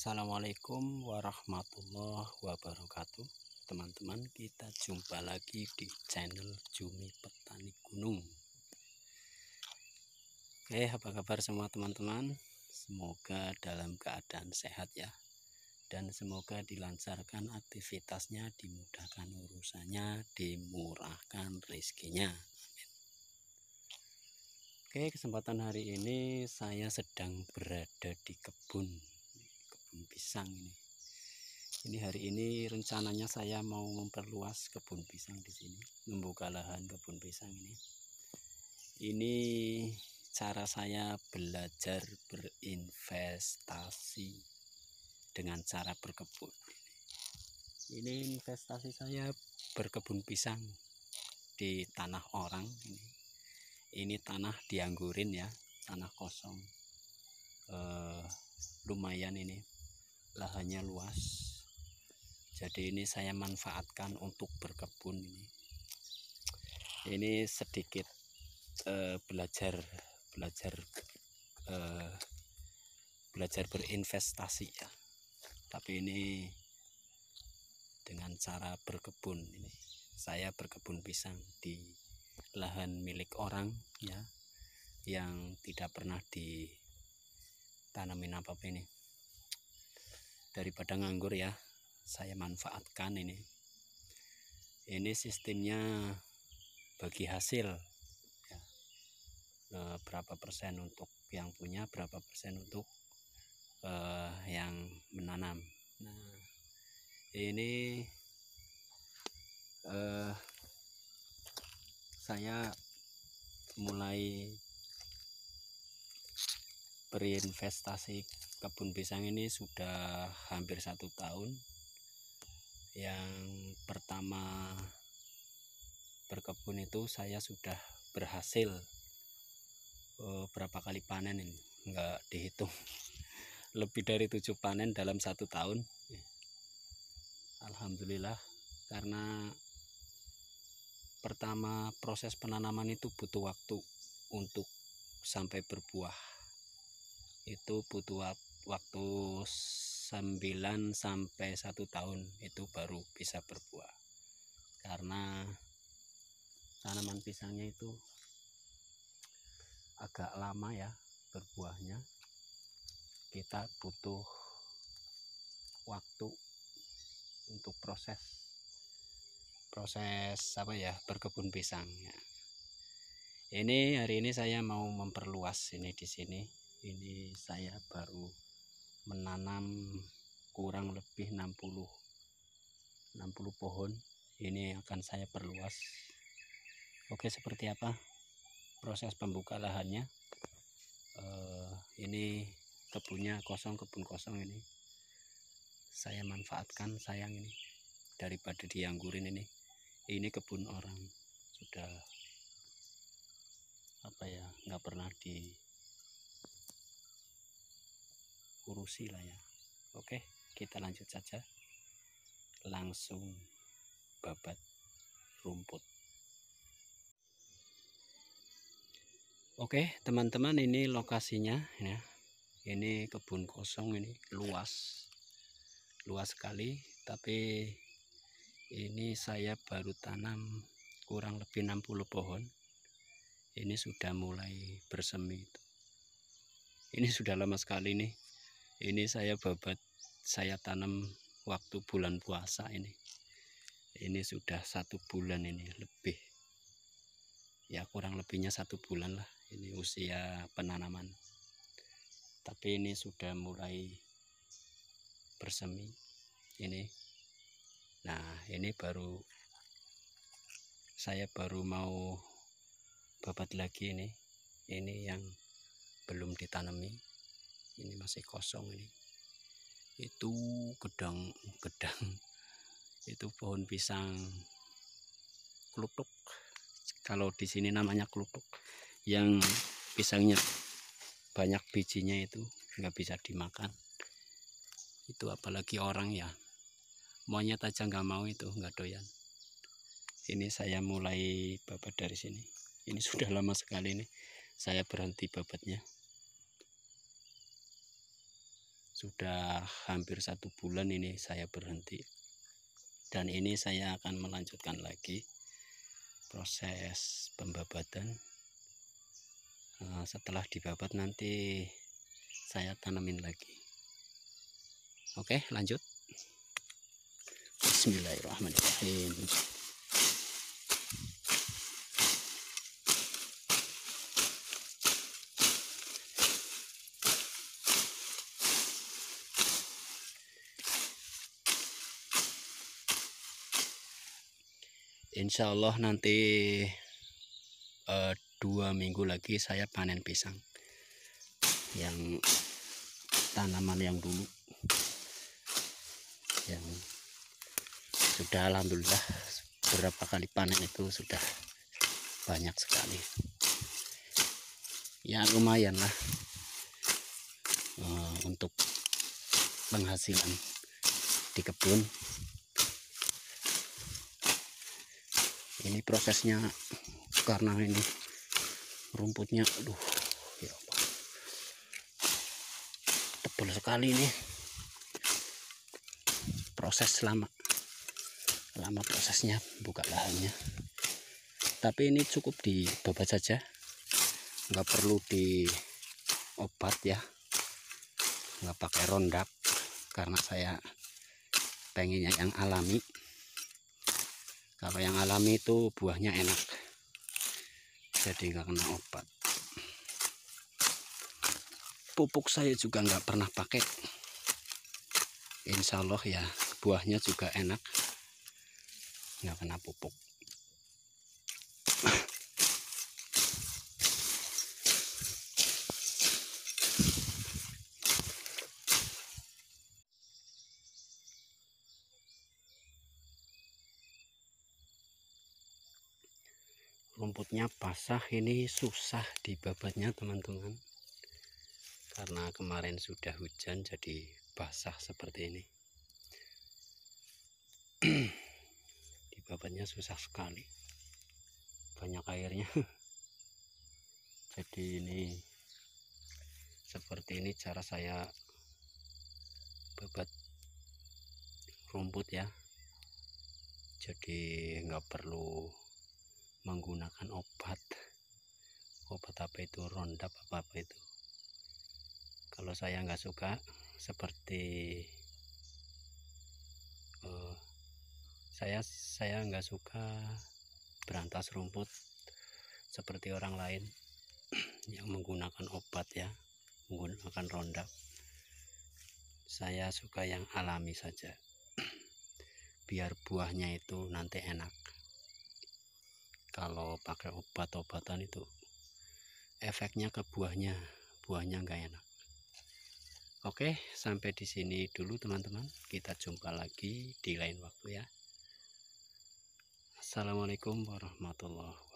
Assalamualaikum warahmatullahi wabarakatuh Teman-teman kita jumpa lagi di channel Jumi Petani Gunung Oke apa kabar semua teman-teman Semoga dalam keadaan sehat ya Dan semoga dilancarkan aktivitasnya Dimudahkan urusannya Dimurahkan rezekinya Oke kesempatan hari ini saya sedang berada di kebun pisang ini ini hari ini rencananya saya mau memperluas kebun pisang di sini membuka lahan kebun pisang ini ini cara saya belajar berinvestasi dengan cara berkebun ini investasi saya berkebun pisang di tanah orang ini ini tanah dianggurin ya tanah kosong Uh, lumayan ini lahannya luas jadi ini saya manfaatkan untuk berkebun ini ini sedikit uh, belajar belajar uh, belajar berinvestasi ya tapi ini dengan cara berkebun ini saya berkebun pisang di lahan milik orang ya yang tidak pernah ditanamin apa-apa ini daripada nganggur ya saya manfaatkan ini ini sistemnya bagi hasil ya. Eh, berapa persen untuk yang punya berapa persen untuk uh, yang menanam nah ini uh, saya mulai berinvestasi kebun pisang ini sudah hampir satu tahun yang pertama berkebun itu saya sudah berhasil oh, berapa kali panen ini nggak dihitung lebih dari tujuh panen dalam satu tahun Alhamdulillah karena pertama proses penanaman itu butuh waktu untuk sampai berbuah itu butuh waktu waktu 9 sampai 1 tahun itu baru bisa berbuah karena tanaman pisangnya itu agak lama ya berbuahnya kita butuh waktu untuk proses proses apa ya berkebun pisang ya. ini hari ini saya mau memperluas ini di sini ini saya baru menanam kurang lebih 60 60 pohon ini akan saya perluas oke seperti apa proses pembuka lahannya eh, ini kebunnya kosong kebun kosong ini saya manfaatkan sayang ini daripada dianggurin ini ini kebun orang sudah apa ya nggak pernah di kurusi lah ya oke kita lanjut saja langsung babat rumput Oke teman-teman ini lokasinya ya ini kebun kosong ini luas luas sekali tapi ini saya baru tanam kurang lebih 60 pohon ini sudah mulai bersemi ini sudah lama sekali nih ini saya babat saya tanam waktu bulan puasa ini ini sudah satu bulan ini lebih ya kurang lebihnya satu bulan lah ini usia penanaman tapi ini sudah mulai bersemi ini nah ini baru saya baru mau babat lagi ini ini yang belum ditanami ini masih kosong ini itu gedang gedang itu pohon pisang kelutuk kalau di sini namanya kelutuk yang pisangnya banyak bijinya itu nggak bisa dimakan itu apalagi orang ya monyet aja nggak mau itu nggak doyan ini saya mulai babat dari sini ini sudah lama sekali ini saya berhenti babatnya sudah hampir satu bulan ini saya berhenti dan ini saya akan melanjutkan lagi proses pembabatan eh, setelah dibabat nanti saya tanamin lagi oke lanjut Bismillahirrahmanirrahim Insya Allah nanti uh, dua minggu lagi saya panen pisang yang tanaman yang dulu yang sudah alhamdulillah berapa kali panen itu sudah banyak sekali ya lumayan lah uh, untuk penghasilan di kebun ini prosesnya karena ini rumputnya aduh ya tebal sekali ini proses lama lama prosesnya buka lahannya tapi ini cukup dibabat saja nggak perlu di obat ya nggak pakai rondap karena saya pengennya yang alami kalau yang alami itu buahnya enak jadi nggak kena obat pupuk saya juga nggak pernah pakai Insya Allah ya buahnya juga enak nggak kena pupuk rumputnya basah ini susah dibabatnya teman-teman karena kemarin sudah hujan jadi basah seperti ini dibabatnya susah sekali banyak airnya jadi ini seperti ini cara saya babat rumput ya jadi nggak perlu menggunakan obat obat apa itu ronda apa apa itu kalau saya nggak suka seperti uh, saya saya nggak suka berantas rumput seperti orang lain yang menggunakan obat ya menggunakan ronda saya suka yang alami saja biar buahnya itu nanti enak kalau pakai obat-obatan itu efeknya ke buahnya buahnya enggak enak oke sampai di sini dulu teman-teman kita jumpa lagi di lain waktu ya Assalamualaikum warahmatullahi